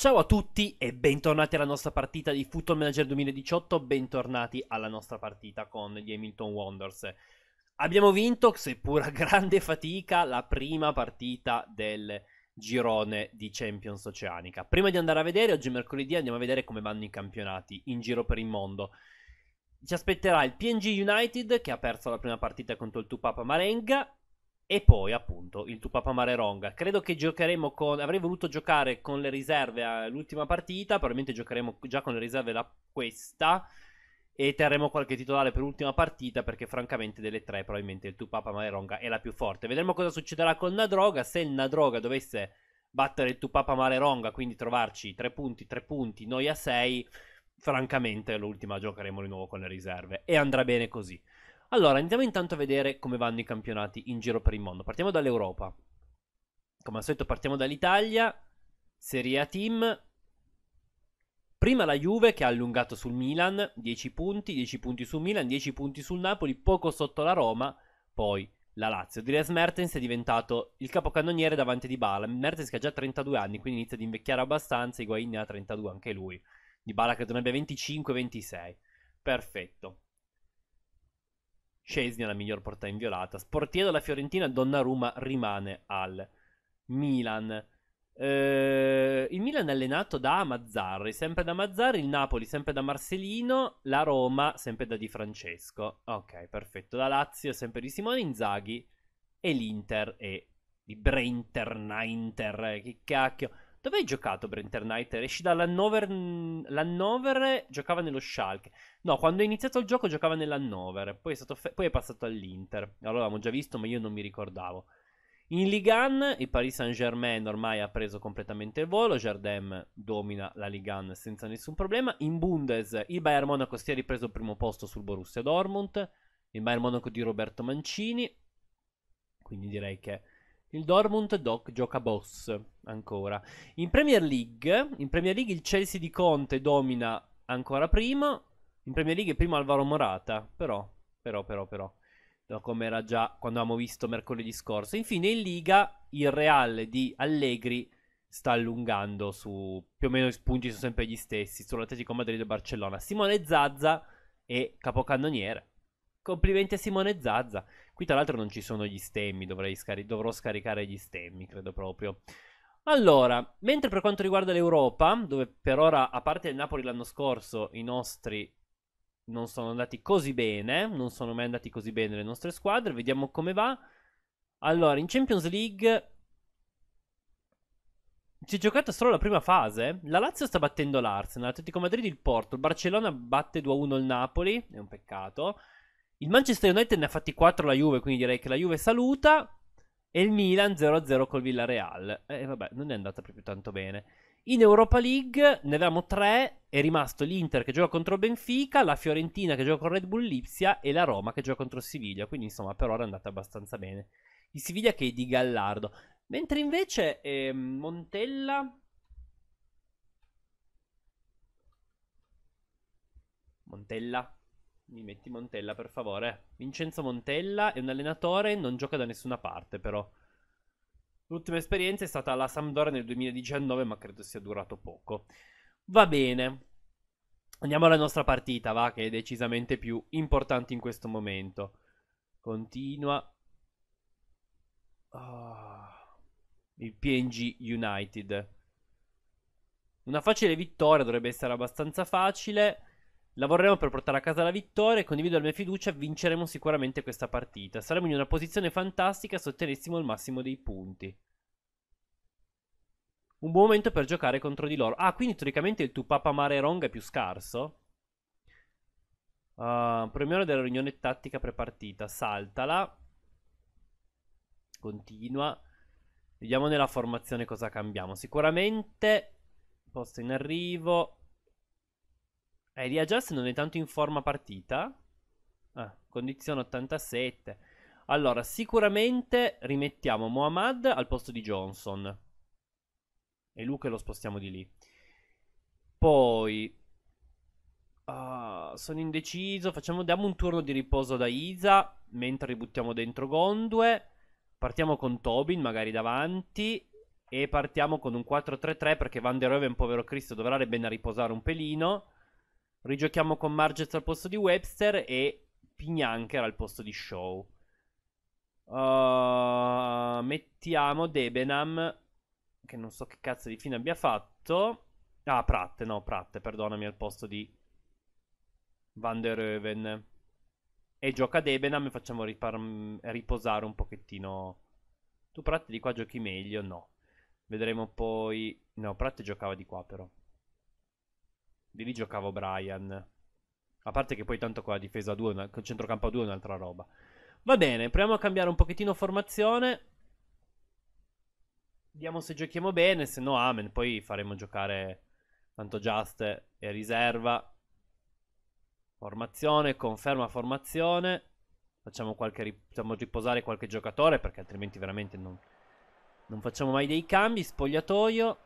Ciao a tutti e bentornati alla nostra partita di Football Manager 2018, bentornati alla nostra partita con gli Hamilton Wonders. Abbiamo vinto, seppur a grande fatica, la prima partita del girone di Champions Oceanica. Prima di andare a vedere, oggi mercoledì andiamo a vedere come vanno i campionati in giro per il mondo. Ci aspetterà il PNG United che ha perso la prima partita contro il Tupapa Marenga, e poi appunto il Tupapa Ronga. Credo che giocheremo con. Avrei voluto giocare con le riserve all'ultima partita. Probabilmente giocheremo già con le riserve da questa. E terremo qualche titolare per l'ultima partita. Perché, francamente, delle tre, probabilmente il Tupapa Ronga è la più forte. Vedremo cosa succederà con Nadroga. Se il Nadroga dovesse battere il Tupapa Ronga, quindi trovarci tre punti, tre punti, noi a sei. Francamente, l'ultima giocheremo di nuovo con le riserve. E andrà bene così. Allora, andiamo intanto a vedere come vanno i campionati in giro per il mondo. Partiamo dall'Europa. Come al solito partiamo dall'Italia, Serie A Team. Prima la Juve che ha allungato sul Milan, 10 punti, 10 punti sul Milan, 10 punti sul Napoli, poco sotto la Roma, poi la Lazio. Dries Mertens è diventato il capocannoniere davanti di Bala. Mertens che ha già 32 anni, quindi inizia ad invecchiare abbastanza, Higuain ne ha 32 anche lui. Di Bala credo ne abbia 25-26. Perfetto. Scesni alla miglior porta inviolata. Sportiero della Fiorentina, Donnarumma rimane al Milan. Eh, il Milan è allenato da Mazzarri, sempre da Mazzarri, il Napoli sempre da Marcelino, la Roma sempre da Di Francesco. Ok, perfetto. La Lazio sempre di Simone Inzaghi e l'Inter e di Brenter, Ninter, che cacchio. Dove hai giocato Brenter Knighter? Esci dall'Hannover. L'Hannover giocava nello Schalke. No, quando è iniziato il gioco giocava nell'Hannover. Poi è, fe- poi è passato all'Inter. Allora l'avevamo già visto, ma io non mi ricordavo. In Ligue 1 il Paris Saint-Germain ormai ha preso completamente il volo, Jardem domina la Ligue 1 senza nessun problema. In Bundes il Bayern Monaco si è ripreso il primo posto sul Borussia Dortmund, il Bayern Monaco di Roberto Mancini, quindi direi che il Dortmund doc gioca boss ancora. In Premier League, in Premier League il Chelsea di Conte domina ancora prima. In Premier League è prima Alvaro Morata, però, però, però, però. come era già quando abbiamo visto mercoledì scorso. Infine in Liga il Real di Allegri sta allungando su più o meno i punti sono sempre gli stessi sull'Atletico Madrid e Barcellona. Simone Zazza e capocannoniere. Complimenti a Simone Zazza. Qui tra l'altro non ci sono gli stemmi, scari- dovrò scaricare gli stemmi, credo proprio. Allora, mentre per quanto riguarda l'Europa, dove per ora, a parte il Napoli l'anno scorso, i nostri non sono andati così bene, non sono mai andati così bene le nostre squadre, vediamo come va. Allora, in Champions League si è giocata solo la prima fase. La Lazio sta battendo l'Arsenal, l'Atletico Madrid il Porto, il Barcellona batte 2-1 il Napoli, è un peccato. Il Manchester United ne ha fatti 4 la Juve, quindi direi che la Juve saluta. E il Milan 0-0 col Villarreal. E eh, vabbè, non è andata proprio tanto bene. In Europa League ne avevamo 3. È rimasto l'Inter che gioca contro Benfica, la Fiorentina che gioca con Red Bull Lipsia e la Roma che gioca contro Siviglia. Quindi insomma, per ora è andata abbastanza bene. Il Siviglia che è di Gallardo. Mentre invece eh, Montella. Montella. Mi metti Montella, per favore. Vincenzo Montella è un allenatore, non gioca da nessuna parte, però. L'ultima esperienza è stata alla Sampdoria nel 2019, ma credo sia durato poco. Va bene. Andiamo alla nostra partita, va, che è decisamente più importante in questo momento. Continua. Oh. Il PNG United. Una facile vittoria dovrebbe essere abbastanza facile. Lavoreremo per portare a casa la vittoria e condivido la mia fiducia, vinceremo sicuramente questa partita. Saremo in una posizione fantastica se ottenessimo il massimo dei punti. Un buon momento per giocare contro di loro. Ah, quindi teoricamente il tuo papa Mare Rong è più scarso. Uh, ah, premiore della riunione tattica prepartita. Saltala. Continua. Vediamo nella formazione cosa cambiamo. Sicuramente posto in arrivo. Eh, Elia Just non è tanto in forma partita. Ah, condizione 87. Allora, sicuramente rimettiamo Mohamed al posto di Johnson. E Luke lo spostiamo di lì. Poi... Uh, sono indeciso. Facciamo, diamo un turno di riposo da Isa. Mentre ributtiamo dentro Gondue. Partiamo con Tobin, magari davanti. E partiamo con un 4-3-3 perché Van der Rohe, povero Cristo, dovrà bene riposare un pelino. Rigiochiamo con Margez al posto di Webster e Pignanker al posto di Show. Uh, mettiamo Debenham, che non so che cazzo di fine abbia fatto. Ah, Pratt, no, Pratt, perdonami, al posto di Van der Oven. E gioca Debenham e facciamo ripar- riposare un pochettino. Tu Pratt di qua giochi meglio? No. Vedremo poi... No, Pratt giocava di qua però di lì giocavo Brian. A parte che poi tanto con la difesa 2, con il centrocampo a 2 è un'altra roba. Va bene, proviamo a cambiare un pochettino formazione. Vediamo se giochiamo bene, se no amen. Poi faremo giocare tanto Just e riserva. Formazione, conferma formazione. Facciamo, qualche, facciamo riposare qualche giocatore perché altrimenti veramente non, non facciamo mai dei cambi. Spogliatoio.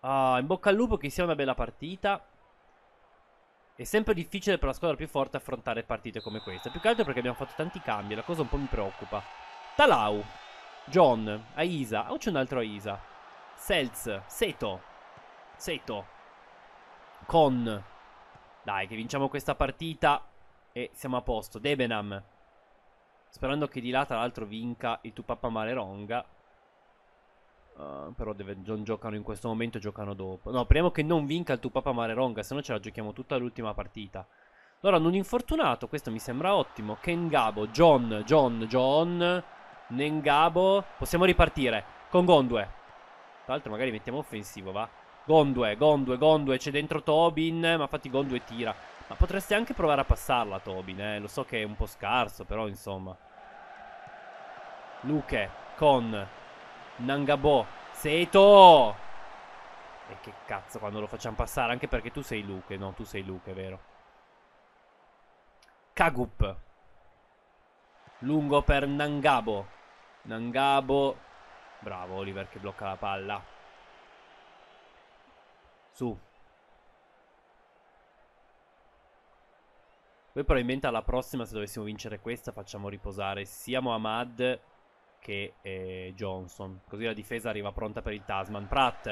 Ah, in bocca al lupo, che sia una bella partita. È sempre difficile per la squadra più forte affrontare partite come questa. Più che altro perché abbiamo fatto tanti cambi, la cosa un po' mi preoccupa. Talau, John, Aisa. Oh, c'è un altro Aisa. Selz, Seto. Seto. Con. Dai, che vinciamo questa partita e siamo a posto. Debenam. Sperando che di là, tra l'altro, vinca il Tupappa Mareronga. Eh, però deve, non giocano in questo momento, giocano dopo. No, speriamo che non vinca il Tupapa Mareronga, se no ce la giochiamo tutta l'ultima partita. allora, hanno un infortunato, questo mi sembra ottimo. Kengabo, John, John, John, Nengabo. Possiamo ripartire con Gondue. Tra l'altro magari mettiamo offensivo, va. Gondue, Gondue, Gondue, c'è dentro Tobin, ma infatti Gondue tira. Ma potreste anche provare a passarla Tobin, eh. Lo so che è un po' scarso, però insomma. Luke, con Nangabo. Seto! E che cazzo quando lo facciamo passare, anche perché tu sei Luke, no, tu sei Luke, è vero. Kagup. Lungo per Nangabo. Nangabo. Bravo Oliver che blocca la palla. Su. Poi probabilmente alla prossima, se dovessimo vincere questa, facciamo riposare sia Mohamed che eh, Johnson. Così la difesa arriva pronta per il Tasman. Pratt,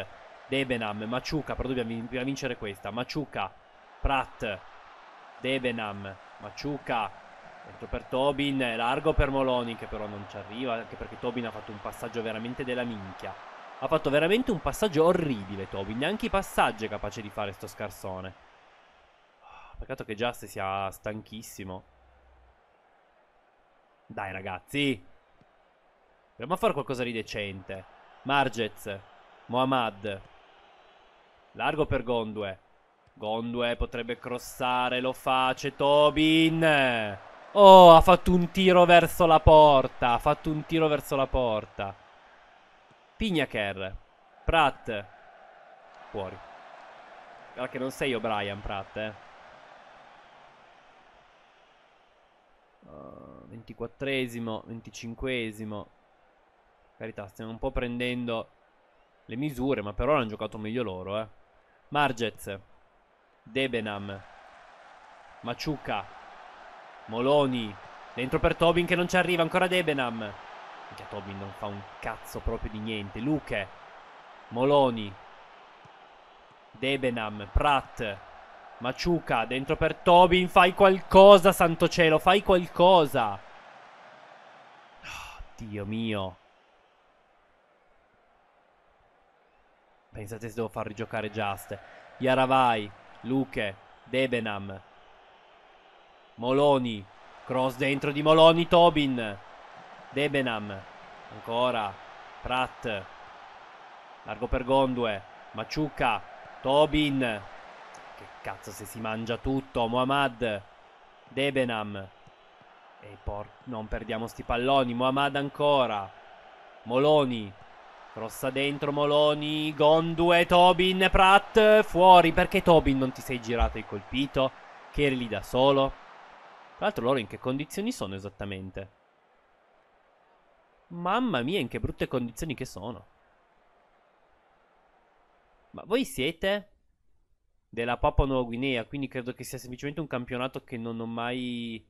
Debenham, Maciuca, però dobbiamo vincere questa. Maciuca, Pratt, Debenham, Maciuca, Entro per Tobin, largo per Moloni che però non ci arriva, anche perché Tobin ha fatto un passaggio veramente della minchia. Ha fatto veramente un passaggio orribile Tobin, neanche i passaggi è capace di fare sto scarsone. peccato che Just sia stanchissimo. Dai ragazzi, Proviamo a fare qualcosa di decente. Margez. Mohamed. Largo per Gondue. Gondue potrebbe crossare, lo face Tobin. Oh, ha fatto un tiro verso la porta. Ha fatto un tiro verso la porta. Pignacher. Pratt. Fuori. Guarda che non sei io Brian Pratt, eh. Uh, 24esimo, 25esimo. Carità, stiamo un po' prendendo le misure, ma per ora hanno giocato meglio loro, eh. Margez, Debenam, Maciuca, Moloni, dentro per Tobin che non ci arriva, ancora Debenam. Anche Tobin non fa un cazzo proprio di niente. Luke, Moloni, Debenam, Pratt, Maciuca, dentro per Tobin, fai qualcosa, santo cielo, fai qualcosa. Oh, Dio mio. Pensate se devo far rigiocare Just. Yaravai, Luke, Debenam, Moloni, cross dentro di Moloni, Tobin, Debenam, ancora, Pratt, largo per Gondue, Maciuca, Tobin, che cazzo se si mangia tutto, Mohamed, Debenam, e non perdiamo sti palloni, Mohamed ancora, Moloni, Crossa dentro Moloni, Gondue, Tobin, Pratt, fuori perché Tobin non ti sei girato e colpito, che eri lì da solo. Tra l'altro loro in che condizioni sono esattamente? Mamma mia, in che brutte condizioni che sono. Ma voi siete della Papua Nuova Guinea, quindi credo che sia semplicemente un campionato che non ho mai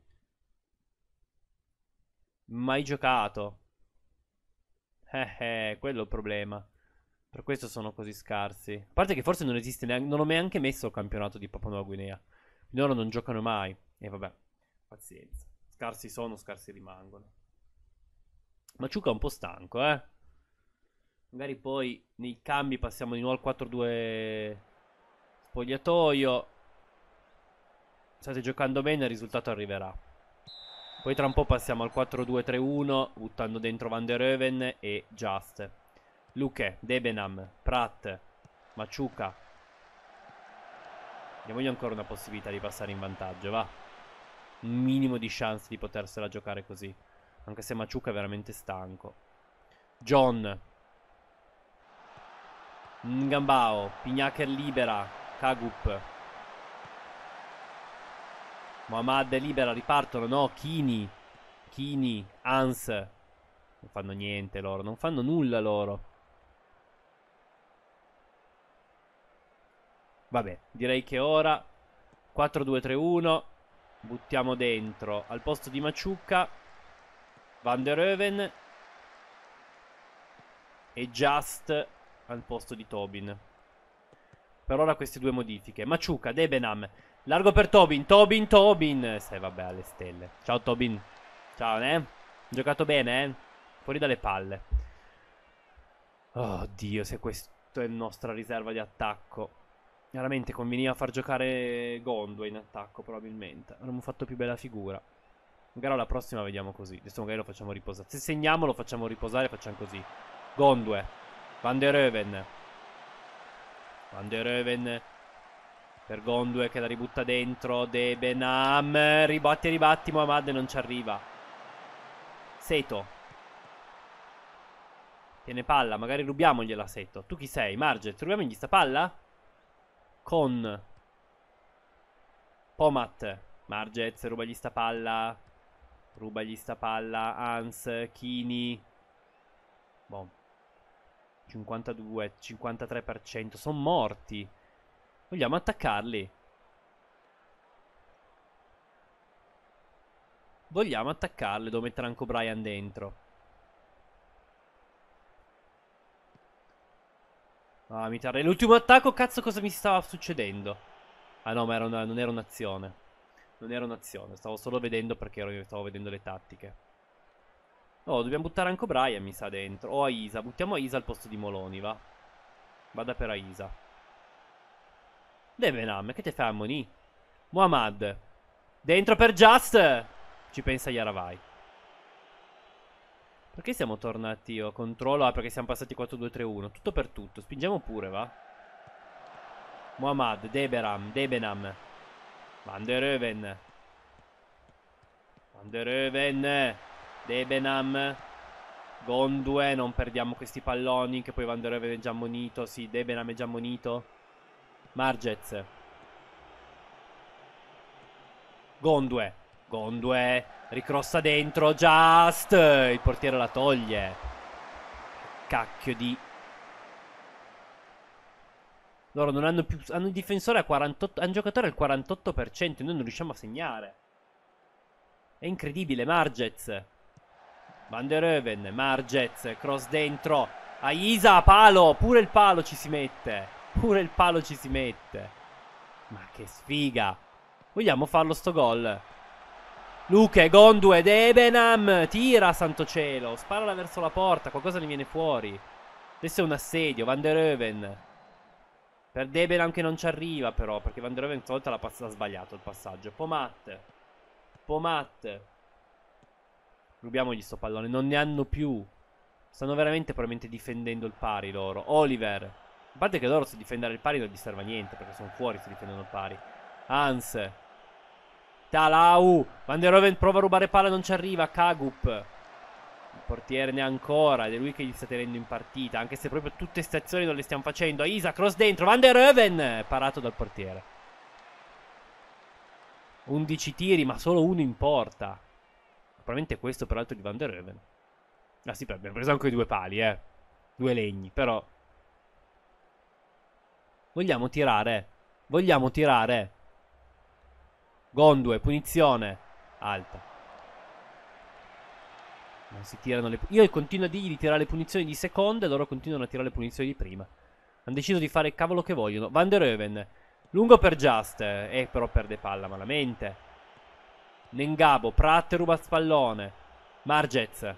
mai giocato. Eh, eh, quello è il problema. Per questo sono così scarsi. A parte che forse non esiste neanche. Non ho neanche messo il campionato di Papua Nuova Guinea. Finora non giocano mai. E vabbè, pazienza. Scarsi sono, scarsi rimangono. Ma Maciuca è un po' stanco, eh. Magari poi nei cambi passiamo di nuovo al 4-2 spogliatoio. State giocando bene, il risultato arriverà. Poi tra un po' passiamo al 4-2-3-1 buttando dentro Van der Oven e Just. Luque, Debenham, Pratt, Maciuca. Diamogli ancora una possibilità di passare in vantaggio, va. Un minimo di chance di potersela giocare così. Anche se Maciuca è veramente stanco. John. Ngambao, Pignacher libera, Kagup. Mohamed libera, ripartono, no, Kini, Kini, Hans. Non fanno niente loro, non fanno nulla loro. Vabbè, direi che ora 4-2-3-1 buttiamo dentro al posto di Maciucca Van der Oven e Just al posto di Tobin. Per ora queste due modifiche. Maciuca, Debenam. Largo per Tobin, Tobin, Tobin. Stai, vabbè, alle stelle. Ciao, Tobin. Ciao, eh. Giocato bene, eh. Fuori dalle palle. Oddio, se questo è nostra riserva di attacco. Veramente conveniva far giocare Gondwa in attacco, probabilmente. Avremmo fatto più bella figura. Magari alla prossima vediamo così. Adesso magari lo facciamo riposare. Se segniamo lo facciamo riposare, e facciamo così. Gondwe. Van der Oven. Van der Oven per Gondue che la ributta dentro De Benam ribatti e ribatti Mohamed non ci arriva Seto tiene palla magari rubiamogliela Seto tu chi sei Marget rubiamogli sta palla con Pomat Marget rubagli sta palla rubagli sta palla Hans Chini boh 52 53% sono morti Vogliamo attaccarli. Vogliamo attaccarli. Devo mettere anche Brian dentro. Ah, mi tarda. L'ultimo attacco, cazzo, cosa mi stava succedendo? Ah no, ma era una, non era un'azione. Non era un'azione. Stavo solo vedendo perché ero, stavo vedendo le tattiche. Oh, dobbiamo buttare anche Brian, mi sa, dentro. O Aisa. Buttiamo Aisa al posto di Moloni, va. Vada per Aisa. Devenam, che te fa ammoni? Muhammad. Dentro per Just. Ci pensa Yaravai. Perché siamo tornati io? Oh, controllo, ah perché siamo passati 4-2-3-1 Tutto per tutto, spingiamo pure va Muhammad, Deberam, Debenam Van der Euven Van der Euven Debenam Gondue, non perdiamo questi palloni Che poi Van der Euven è già monito Sì, Debenam è già monito Margez. Gondue. Gondue ricrossa dentro. Just. Il portiere la toglie. Cacchio di... Loro non hanno più... Hanno un difensore a 48... Hanno un giocatore al 48%. E Noi non riusciamo a segnare. È incredibile. Margez. Van der Oven. Margez. Cross dentro. A Isa Palo. Pure il palo ci si mette. Pure il palo ci si mette. Ma che sfiga. Vogliamo farlo sto gol. Luke, Gondu ed Ebenam. Tira, santo cielo. Sparala verso la porta. Qualcosa ne viene fuori. Adesso è un assedio. Van der Oven. Per Debenam che non ci arriva però. Perché Van der Oven stavolta l'ha, pass- sbagliato il passaggio. Pomat. Pomat. Rubiamogli sto pallone. Non ne hanno più. Stanno veramente probabilmente difendendo il pari loro. Oliver. A parte che loro se difendere il pari non gli serve a niente, perché sono fuori se difendono il pari. Hans. Talau. Van der Roven prova a rubare palla, non ci arriva. Kagup. Il portiere ne ancora, ed è lui che gli sta tenendo in partita, anche se proprio tutte queste azioni non le stiamo facendo. Isa, cross dentro, Van der Roven. Parato dal portiere. 11 tiri, ma solo uno in porta. Probabilmente questo, peraltro, di Van der Roven. Ah sì, abbiamo preso anche i due pali, eh. Due legni, però Vogliamo tirare. Vogliamo tirare. Gondue, punizione. Alta. Non si tirano le... Io continuo a dirgli di tirare le punizioni di seconda e loro continuano a tirare le punizioni di prima. Hanno deciso di fare il cavolo che vogliono. Van der Oven. Lungo per Just. Eh, però perde palla malamente. Nengabo. Pratt ruba spallone. Margez.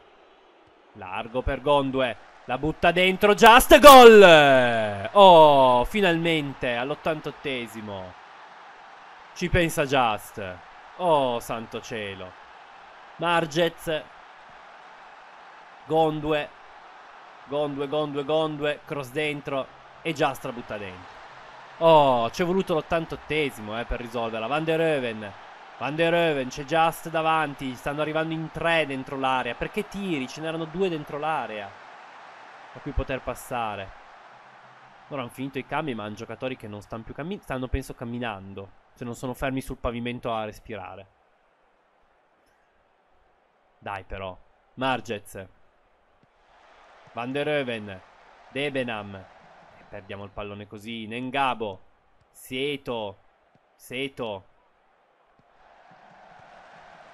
Largo per Gondue. La butta dentro, just gol! Oh, finalmente all'88esimo. Ci pensa Just. Oh, santo cielo. Margez. Gondue. Gondue, Gondue, Gondue. Cross dentro. E Just la butta dentro. Oh, ci è voluto l'88esimo eh, per risolverla. Van der Oven. Van der Oven, c'è Just davanti. Stanno arrivando in tre dentro l'area. Perché tiri? Ce n'erano due dentro l'area da cui poter passare. Ora hanno finito i cambi, ma hanno giocatori che non stanno più camminando, stanno penso camminando, se non sono fermi sul pavimento a respirare. Dai però. Margez. Van der Oven. Debenham. E perdiamo il pallone così. Nengabo. Sieto. Seto.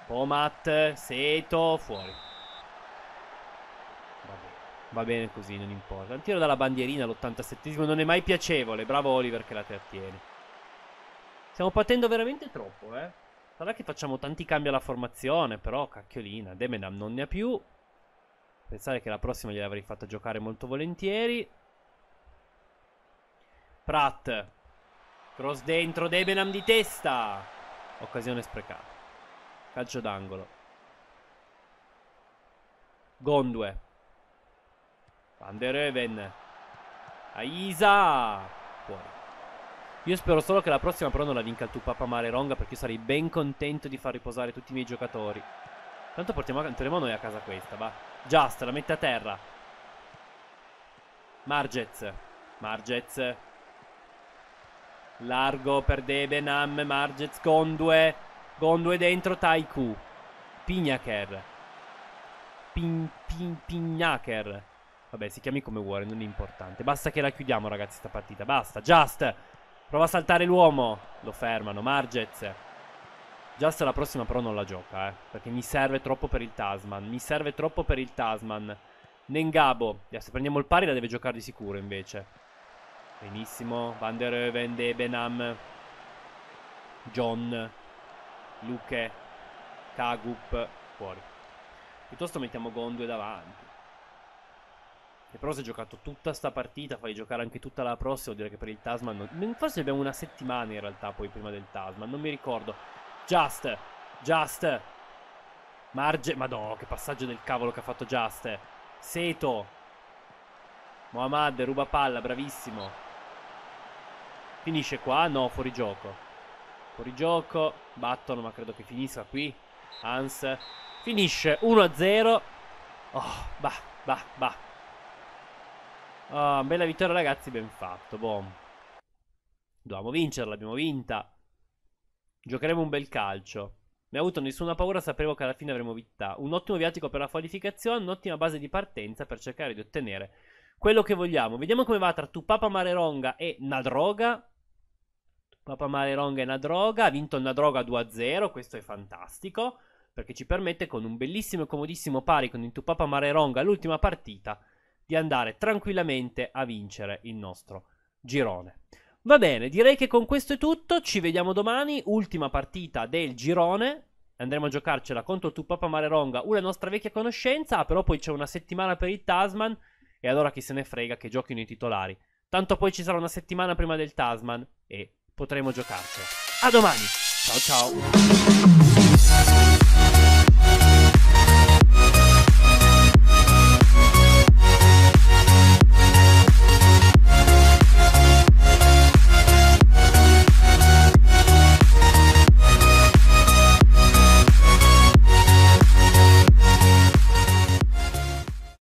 Pomat. Seto. Fuori. Va bene così, non importa. Il tiro dalla bandierina all'87 non è mai piacevole. Bravo Oliver che la trattiene. Stiamo patendo veramente troppo, eh. Sarà che facciamo tanti cambi alla formazione, però cacchiolina. Demenam non ne ha più. Pensare che la prossima gliel'avrei fatta giocare molto volentieri. Pratt. Cross dentro, Debenham di testa. Occasione sprecata. Calcio d'angolo. Gondue. Van der Reven. Aisa. Fuori. Io spero solo che la prossima però non la vinca il tuo Tupapa Maleronga perché io sarei ben contento di far riposare tutti i miei giocatori. Tanto portiamo, portiamo noi a casa questa, va. Just, la mette a terra. Margez. Margez. Largo per Debenam. Margez, Gondue. Gondue dentro, Taiku. Pignaker. Pin, pin, Pignaker. Vabbè, si chiami come vuole, non è importante. Basta che la chiudiamo, ragazzi, sta partita. Basta, Just. Prova a saltare l'uomo. Lo fermano, Margez. Just la prossima però non la gioca, eh. Perché mi serve troppo per il Tasman. Mi serve troppo per il Tasman. Nengabo. Adesso prendiamo il pari, la deve giocare di sicuro, invece. Benissimo. Van der Heuven, Debenham. John. Luke. Kagup. Fuori. Piuttosto mettiamo Gondue davanti. E però se hai giocato tutta sta partita, fai giocare anche tutta la prossima, vuol dire che per il Tasman... Non... Forse abbiamo una settimana in realtà poi prima del Tasman, non mi ricordo. Just, Just, Marge... Madonna, che passaggio del cavolo che ha fatto Just. Seto. Mohamed, ruba palla, bravissimo. Finisce qua? No, fuori gioco. Fuori gioco, battono, ma credo che finisca qui. Hans, finisce 1-0. Oh, bah, bah, bah. Oh, bella vittoria ragazzi, ben fatto, boh. Dovevamo vincerla, abbiamo vinta. Giocheremo un bel calcio. Ne ho avuto nessuna paura, sapevo che alla fine avremmo vinta. Un ottimo viatico per la qualificazione, un'ottima base di partenza per cercare di ottenere quello che vogliamo. Vediamo come va tra Tupapa Mareronga e Nadroga. Tupapa Mareronga e Nadroga. Ha vinto Nadroga 2-0, questo è fantastico, perché ci permette con un bellissimo e comodissimo pari con il Tupapa Mareronga l'ultima partita di andare tranquillamente a vincere il nostro girone. Va bene, direi che con questo è tutto, ci vediamo domani, ultima partita del girone, andremo a giocarcela contro Tupapa Mareronga, una nostra vecchia conoscenza, ah, però poi c'è una settimana per il Tasman e allora chi se ne frega che giochino i titolari. Tanto poi ci sarà una settimana prima del Tasman e potremo giocarcela. A domani, ciao ciao!